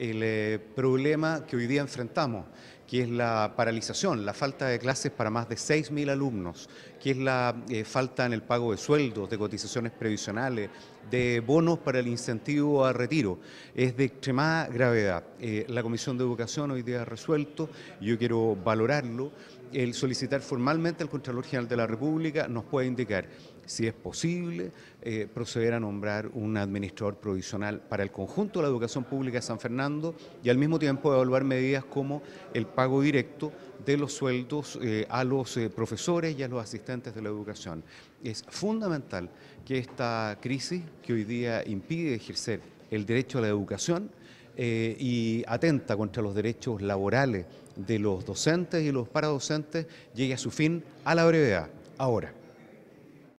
el eh, problema que hoy día enfrentamos que es la paralización, la falta de clases para más de 6.000 alumnos, que es la eh, falta en el pago de sueldos, de cotizaciones previsionales, de bonos para el incentivo a retiro. Es de extremada gravedad. Eh, la Comisión de Educación hoy día ha resuelto, y yo quiero valorarlo, el solicitar formalmente al Contralor General de la República nos puede indicar si es posible eh, proceder a nombrar un administrador provisional para el conjunto de la educación pública de San Fernando y al mismo tiempo evaluar medidas como el pago directo de los sueldos eh, a los eh, profesores y a los asistentes de la educación. Es fundamental que esta crisis que hoy día impide ejercer el derecho a la educación eh, y atenta contra los derechos laborales de los docentes y los paradocentes llegue a su fin a la brevedad, ahora.